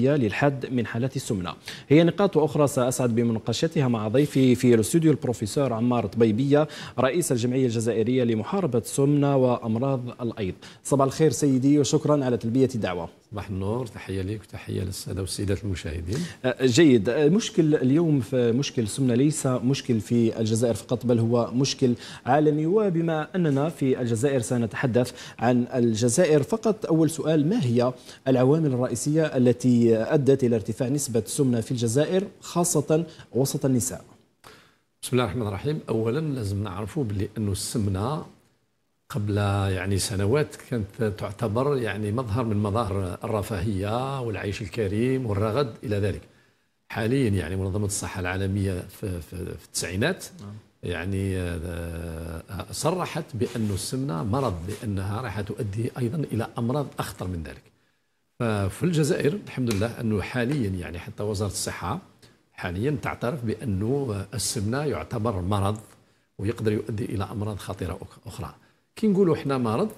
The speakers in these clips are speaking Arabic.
للحد من حالات السمنة هي نقاط أخرى سأسعد بمناقشتها مع ضيفي في الاستوديو البروفيسور عمار طبيبية رئيس الجمعية الجزائرية لمحاربة السمنة وأمراض الأيض صباح الخير سيدي وشكرا على تلبية الدعوة صباح النور تحيه ليك وتحيه للساده والسيدات المشاهدين أه، جيد أه، مشكل اليوم في مشكل السمنه ليس مشكل في الجزائر فقط بل هو مشكل عالمي وبما اننا في الجزائر سنتحدث عن الجزائر فقط اول سؤال ما هي العوامل الرئيسيه التي ادت الى ارتفاع نسبه السمنه في الجزائر خاصه وسط النساء بسم الله الرحمن الرحيم اولا لازم نعرفوا بلي انه السمنه قبل يعني سنوات كانت تعتبر يعني مظهر من مظاهر الرفاهية والعيش الكريم والرغد إلى ذلك حاليا يعني منظمة الصحة العالمية في, في, في التسعينات نعم. يعني آه، صرحت بأن السمنة مرض لأنها راح تؤدي أيضا إلى أمراض أخطر من ذلك ففي الجزائر الحمد لله أنه حاليا يعني حتى وزارة الصحة حاليا تعترف بأنه السمنة يعتبر مرض ويقدر يؤدي إلى أمراض خطيرة أخرى كي نقولوا حنا مرض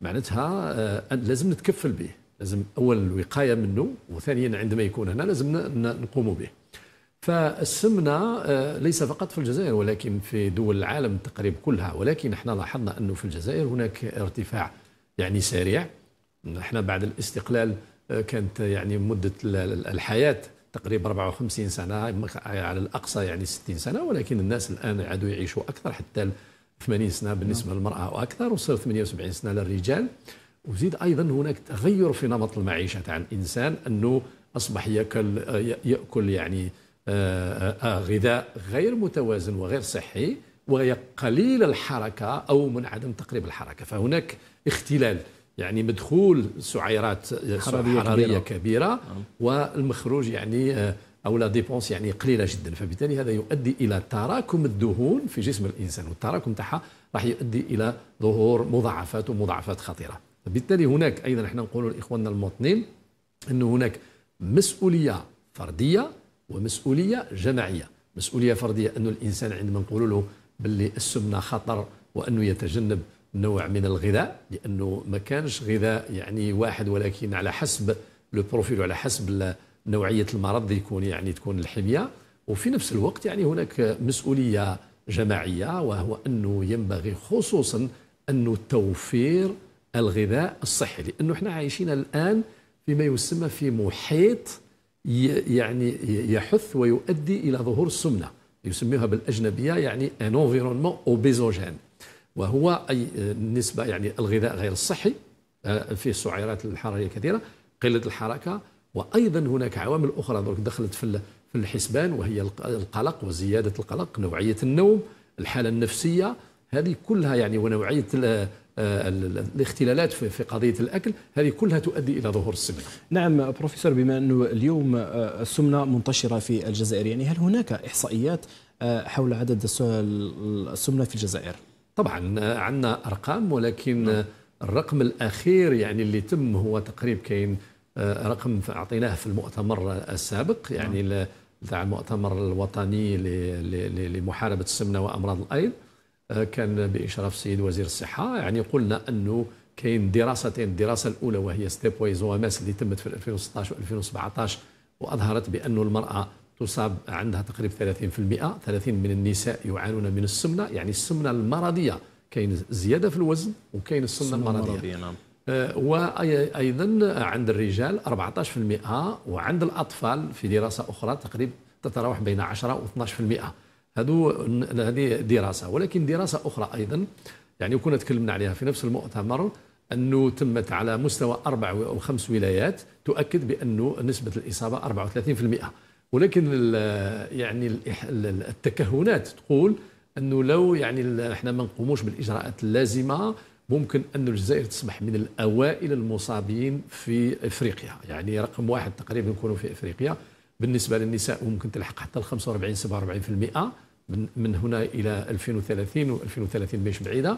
معناتها آه، لازم نتكفل به لازم اولا الوقايه منه وثانيا عندما يكون هنا لازم نقوم به فالسمنه آه، ليس فقط في الجزائر ولكن في دول العالم تقريبا كلها ولكن احنا لاحظنا انه في الجزائر هناك ارتفاع يعني سريع احنا بعد الاستقلال آه، كانت يعني مده الحياه تقريبا 54 سنه على الاقصى يعني 60 سنه ولكن الناس الان عادوا يعيشوا اكثر حتى 80 سنه بالنسبه للمراه واكثر وصل 78 سنه للرجال وزيد ايضا هناك تغير في نمط المعيشه تاع الانسان انه اصبح ياكل ياكل يعني آه، آه، آه، غذاء غير متوازن وغير صحي وهي قليل الحركه او من عدم تقريب الحركه فهناك اختلال يعني مدخول سعيرات حراريه, حرارية كبيره, كبيرة نعم. والمخروج يعني او لا ديبونس يعني قليله جدا فبالتالي هذا يؤدي الى تراكم الدهون في جسم الانسان والتراكم تاعها راح يؤدي الى ظهور مضاعفات ومضاعفات خطيره فبالتالي هناك ايضا احنا نقول لاخواننا المواطنين انه هناك مسؤوليه فرديه ومسؤوليه جماعيه مسؤوليه فرديه انه الانسان عندما نقول له باللي السمنه خطر وانه يتجنب نوع من الغذاء لانه ما كانش غذاء يعني واحد ولكن على حسب لو بروفيل وعلى حسب نوعيه المرض يكون يعني تكون الحميه وفي نفس الوقت يعني هناك مسؤوليه جماعيه وهو انه ينبغي خصوصا انه توفير الغذاء الصحي لانه احنا عايشين الان فيما يسمى في محيط يعني يحث ويؤدي الى ظهور السمنه يسميها بالاجنبيه يعني ان انفيرونمون اوبيزوجين وهو اي نسبه يعني الغذاء غير الصحي آه، فيه السعرات الحراريه كثيره قله الحركه وايضا هناك عوامل اخرى دخلت في في الحسبان وهي القلق وزياده القلق نوعيه النوم الحاله النفسيه هذه كلها يعني ونوعيه آه، الاختلالات في قضيه الاكل هذه كلها تؤدي الى ظهور السمنه. نعم بروفيسور بما انه اليوم آه، السمنه منتشره في الجزائر يعني هل هناك احصائيات آه، حول عدد السمنه في الجزائر؟ طبعا عندنا ارقام ولكن نعم. الرقم الاخير يعني اللي تم هو تقريب كاين آه، رقم اعطيناه في المؤتمر السابق يعني تاع نعم. المؤتمر الوطني لمحاربه السمنه وامراض الايض آه، كان باشراف السيد وزير الصحه يعني قلنا انه كاين دراستين الدراسه الاولى وهي ستيب وايز وماس اللي تمت في 2016 و2017 واظهرت بان المراه تصاب عندها تقريبا 30% 30 من النساء يعانون من السمنه يعني السمنه المرضيه كاين زياده في الوزن وكاين السمنه المرضيه, المرضية نعم. وايضا عند الرجال 14% وعند الاطفال في دراسه اخرى تقريبا تتراوح بين 10 و 12% هذو هذه دراسه ولكن دراسه اخرى ايضا يعني كنا تكلمنا عليها في نفس المؤتمر انه تمت على مستوى اربع او خمس ولايات تؤكد بانه نسبه الاصابه 34% ولكن يعني التكهنات تقول انه لو يعني احنا ما نقوموش بالاجراءات اللازمه ممكن أن الجزائر تصبح من الأوائل المصابين في إفريقيا يعني رقم واحد تقريبا يكونوا في إفريقيا بالنسبة للنساء ممكن تلحق حتى 45 47% من, من هنا إلى 2030 و 2030 مش بعيدة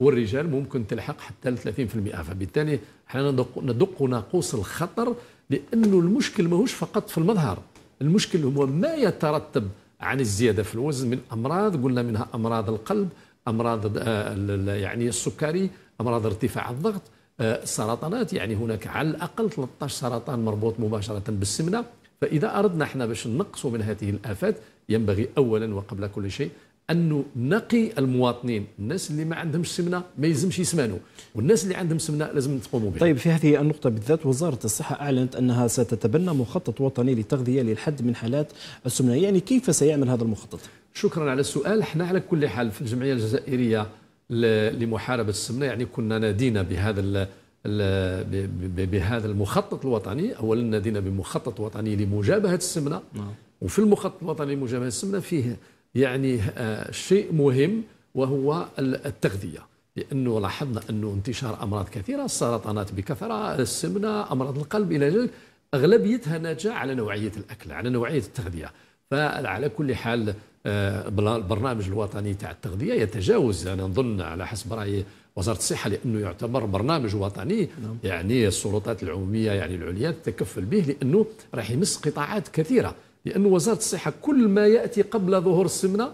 والرجال ممكن تلحق حتى 30% فبالتالي حنا ندق ناقوس الخطر لأنه المشكل ماهوش فقط في المظهر المشكل هو ما يترتب عن الزيادة في الوزن من أمراض قلنا منها أمراض القلب امراض آه، يعني السكري امراض ارتفاع الضغط آه، سرطانات يعني هناك على الاقل 13 سرطان مربوط مباشره بالسمنه فاذا اردنا احنا باش نقصوا من هذه الافات ينبغي اولا وقبل كل شيء انه نقي المواطنين الناس اللي ما عندهمش سمنه ما يلزمش يسمنوا والناس اللي عندهم سمنه لازم تقوموا بها طيب في هذه النقطه بالذات وزاره الصحه اعلنت انها ستتبنى مخطط وطني للتغذيه للحد من حالات السمنه يعني كيف سيعمل هذا المخطط شكرا على السؤال احنا على كل حال في الجمعيه الجزائريه لمحاربه السمنه يعني كنا نادينا بهذا بهذا المخطط الوطني اولا نادينا بمخطط وطني لمجابهه السمنه نعم. وفي المخطط الوطني لمجابهه السمنه فيه يعني آه، شيء مهم وهو التغذية لأنه لاحظنا أنه انتشار أمراض كثيرة السرطانات بكثرة السمنة أمراض القلب إلى ذلك أغلبيتها ناتجة على نوعية الأكل على نوعية التغذية فعلى كل حال آه، البرنامج الوطني تاع التغذيه يتجاوز انا نظن على حسب راي وزاره الصحه لانه يعتبر برنامج وطني نعم. يعني السلطات العموميه يعني العليا تتكفل به لانه راح يمس قطاعات كثيره لأن وزارة الصحة كل ما يأتي قبل ظهور السمنة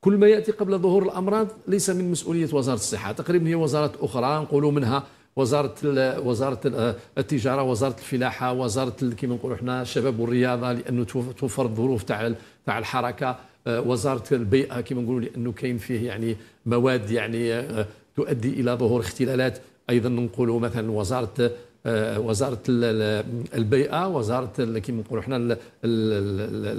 كل ما يأتي قبل ظهور الأمراض ليس من مسؤولية وزارة الصحة تقريبا هي وزارة أخرى نقولوا منها وزاره وزاره التجاره وزاره الفلاحه وزاره كما نقولوا حنا الشباب والرياضه لانه توفر الظروف تاع تاع الحركه آه، وزاره البيئه كما نقولوا لانه كاين فيه يعني مواد يعني آه، تؤدي الى ظهور اختلالات ايضا نقولوا مثلا وزاره آه، وزاره البيئه وزاره كيما نقولوا حنا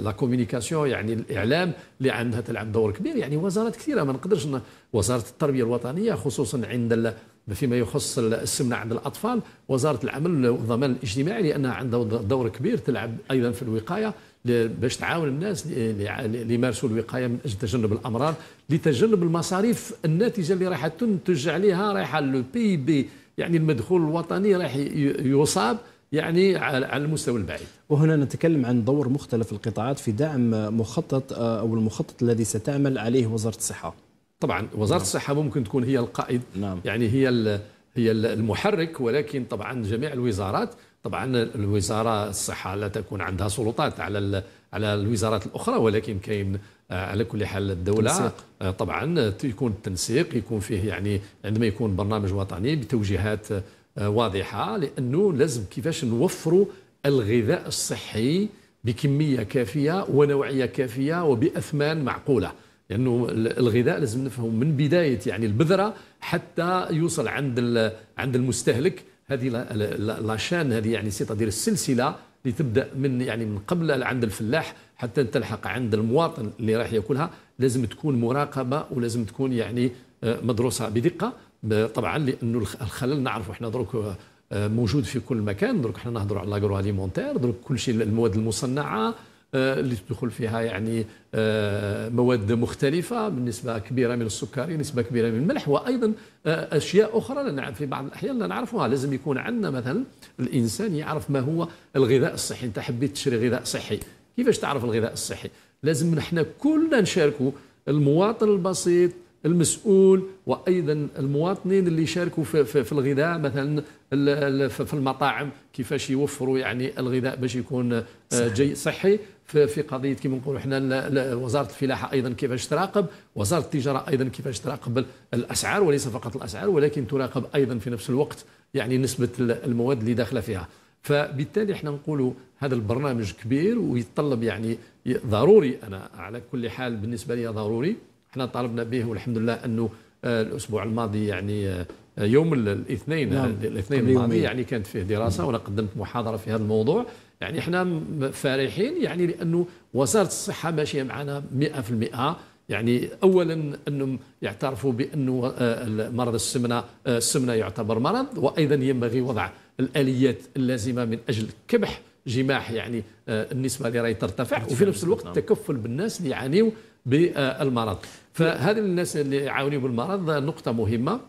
لا كومونيكاسيون يعني الاعلام اللي عندها تلعب دور كبير يعني وزارات كثيره ما نقدرش وزاره التربيه الوطنيه خصوصا عند فيما يخص السمنه عند الاطفال وزاره العمل والضمان الاجتماعي لانها عندها دور كبير تلعب ايضا في الوقايه باش تعاون الناس اللي يمارسوا الوقايه من اجل تجنب الامراض لتجنب المصاريف الناتجه اللي راح تنتج عليها رايحه لو بي بي يعني المدخول الوطني راح يصاب يعني على المستوى البعيد وهنا نتكلم عن دور مختلف القطاعات في دعم مخطط آه، او المخطط الذي ستعمل عليه وزاره الصحه طبعا وزاره نعم. الصحه ممكن تكون هي القائد نعم. يعني هي هي المحرك ولكن طبعا جميع الوزارات طبعا الوزاره الصحه لا تكون عندها سلطات على على الوزارات الاخرى ولكن كاين آه، على كل حال الدولة تنسيق. آه، طبعا يكون التنسيق يكون فيه يعني عندما يكون برنامج وطني بتوجيهات آه، واضحة لأنه لازم كيفاش نوفروا الغذاء الصحي بكمية كافية ونوعية كافية وبأثمان معقولة لأنه يعني الغذاء لازم نفهمه من بداية يعني البذرة حتى يوصل عند عند المستهلك هذه لاشان هذه يعني سيتادير السلسلة اللي تبدا من يعني من قبل عند الفلاح حتى تلحق عند المواطن اللي راح ياكلها لازم تكون مراقبه ولازم تكون يعني مدروسه بدقه طبعا لانه الخلل نعرف احنا دروك موجود في كل مكان دروك احنا نهضروا على لاغرو اليمونتير دروك كل شيء المواد المصنعه آه، اللي تدخل فيها يعني آه، مواد مختلفة بنسبة كبيرة من السكري نسبة كبيرة من الملح وأيضا آه، أشياء أخرى في بعض الأحيان لا نعرفها لازم يكون عندنا مثلا الإنسان يعرف ما هو الغذاء الصحي أنت حبيت تشري غذاء صحي كيفاش تعرف الغذاء الصحي لازم نحن كلنا نشاركوا المواطن البسيط المسؤول وايضا المواطنين اللي يشاركوا في, في, في الغذاء مثلا في المطاعم كيفاش يوفروا يعني الغذاء باش يكون آه، جيد صحي في, في قضيه كما نقولوا احنا وزاره الفلاحه ايضا كيفاش تراقب وزاره التجاره ايضا كيفاش تراقب الاسعار وليس فقط الاسعار ولكن تراقب ايضا في نفس الوقت يعني نسبه المواد اللي داخله فيها فبالتالي احنا نقولوا هذا البرنامج كبير ويتطلب يعني ضروري انا على كل حال بالنسبه لي ضروري احنا طالبنا به والحمد لله انه آه، الاسبوع الماضي يعني آه، يوم الاثنين نعم، آه، الاثنين الماضي يعني كانت فيه دراسه نعم. وانا قدمت محاضره في هذا الموضوع يعني احنا فرحين يعني لانه وزاره الصحه ماشيه معنا 100% يعني اولا انهم يعترفوا بانه مرض السمنه السمنه يعتبر مرض وايضا ينبغي وضع الاليات اللازمه من اجل كبح جماح يعني النسبه اللي راهي ترتفع وفي نفس الوقت التكفل نعم. بالناس اللي يعانيوا بالمرض فهذه الناس اللي يعاونوا بالمرض نقطه مهمه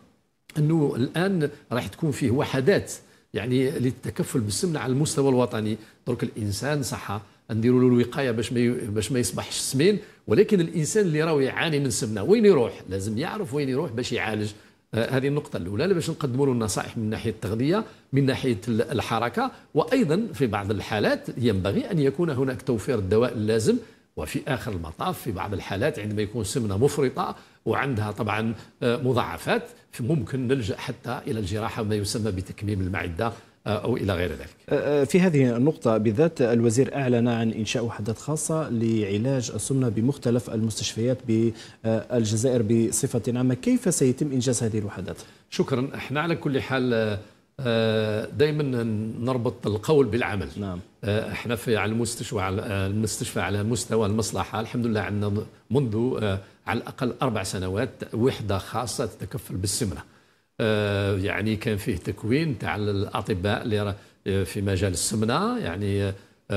انه الان راح تكون فيه وحدات يعني للتكفل بالسمنه على المستوى الوطني درك الانسان صحه نديروا له الوقايه باش ما باش ما يصبحش سمين ولكن الانسان اللي راهو يعاني من سمنه وين يروح لازم يعرف وين يروح باش يعالج آه، هذه النقطة الأولى باش نقدموا له النصائح من ناحية التغذية من ناحية الحركة وأيضا في بعض الحالات ينبغي أن يكون هناك توفير الدواء اللازم وفي آخر المطاف في بعض الحالات عندما يكون سمنة مفرطة وعندها طبعا آه، مضاعفات ممكن نلجأ حتى إلى الجراحة وما يسمى بتكميم المعدة آه، أو إلى غير ذلك آه، في هذه النقطة بالذات الوزير أعلن عن إنشاء وحدات خاصة لعلاج السمنة بمختلف المستشفيات بالجزائر بصفة عامة كيف سيتم إنجاز هذه الوحدات؟ شكرا احنا على كل حال آه، دائما نربط القول بالعمل نعم. آه، احنا في على المستشفى على المستشفى على مستوى المصلحه الحمد لله عندنا منذ آه، على الاقل اربع سنوات وحده خاصه تتكفل بالسمنه يعني كان فيه تكوين تاع الاطباء اللي في مجال السمنه يعني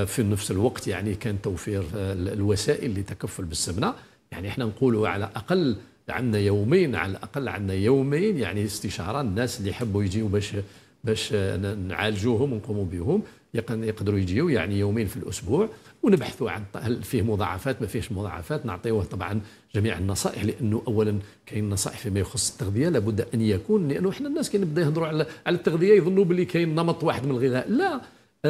في نفس الوقت يعني كان توفير الوسائل لتكفل بالسمنه يعني احنا نقولوا على الاقل عندنا يومين على الاقل عندنا يومين يعني استشاره الناس اللي يحبوا يجيوا باش باش نعالجوهم ونقوموا بهم يقدروا يجيو يعني يومين في الاسبوع ونبحثوا عن هل فيه مضاعفات ما فيهش مضاعفات نعطيوه طبعا جميع النصائح لانه اولا كاين نصائح فيما يخص التغذيه لابد ان يكون لانه احنا الناس كي نبدا يهضروا على على التغذيه يظنوا باللي كاين نمط واحد من الغذاء لا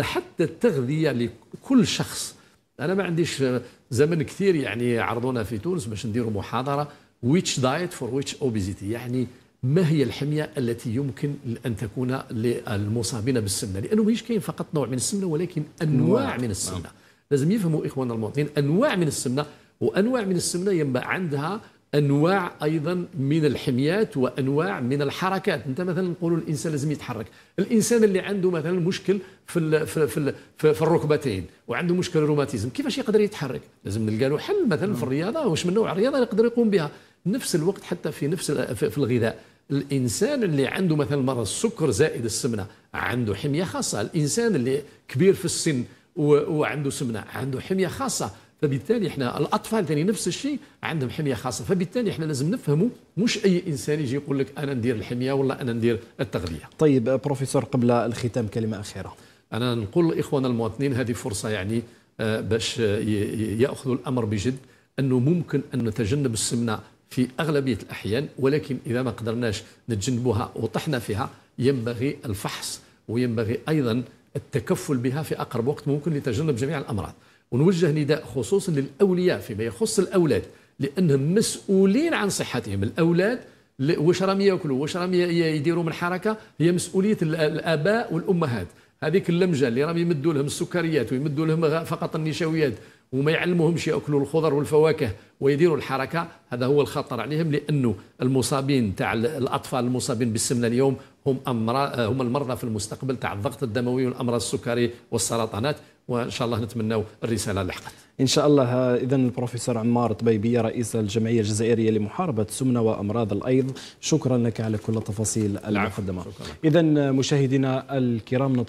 حتى التغذيه لكل شخص انا ما عنديش زمن كثير يعني عرضونا في تونس باش نديروا محاضره ويتش دايت فور ويتش اوبيزيتي يعني ما هي الحميه التي يمكن ان تكون للمصابين بالسمنه لانه ماهيش كاين فقط نوع من السمنه ولكن انواع من السمنه نعم. لازم يفهموا اخواننا المواطنين انواع من السمنه وانواع من السمنه ينبع عندها انواع ايضا من الحميات وانواع من الحركات انت مثلا نقولوا الانسان لازم يتحرك الانسان اللي عنده مثلا مشكل في الـ في ال في, في الركبتين وعنده مشكل روماتيزم كيفاش يقدر يتحرك لازم نلقى له حل مثلا في نعم. الرياضه واش من نوع الرياضه يقدر يقوم بها نفس الوقت حتى في نفس في الغذاء الانسان اللي عنده مثلا مرض السكر زائد السمنه عنده حميه خاصه الانسان اللي كبير في السن وعنده سمنه عنده حميه خاصه فبالتالي احنا الاطفال ثاني نفس الشيء عندهم حميه خاصه فبالتالي احنا لازم نفهموا مش اي انسان يجي يقول لك انا ندير الحميه ولا انا ندير التغذيه طيب آه، بروفيسور قبل الختام كلمه اخيره انا نقول لاخواننا المواطنين هذه فرصه يعني آه، باش ياخذوا الامر بجد انه ممكن ان نتجنب السمنه في أغلبية الأحيان ولكن إذا ما قدرناش نتجنبوها وطحنا فيها ينبغي الفحص وينبغي أيضا التكفل بها في أقرب وقت ممكن لتجنب جميع الأمراض ونوجه نداء خصوصا للأولياء فيما يخص الأولاد لأنهم مسؤولين عن صحتهم الأولاد واش راهم ياكلوا واش راهم يديروا من حركه هي مسؤوليه الاباء والامهات هذيك اللمجه اللي راهم يمدوا لهم السكريات ويمدوا لهم فقط النشويات وما يعلموهمش ياكلوا الخضر والفواكه ويديروا الحركه هذا هو الخطر عليهم لانه المصابين تاع الاطفال المصابين بالسمنه اليوم هم امراض هم المرضى في المستقبل تاع الضغط الدموي والامراض السكري والسرطانات وان شاء الله نتمنوا الرساله لحقت ان شاء الله اذا البروفيسور عمار طبيبي رئيس الجمعيه الجزائريه لمحاربه السمنه وامراض الايض شكرا لك على كل التفاصيل المقدمه اذا مشاهدينا الكرام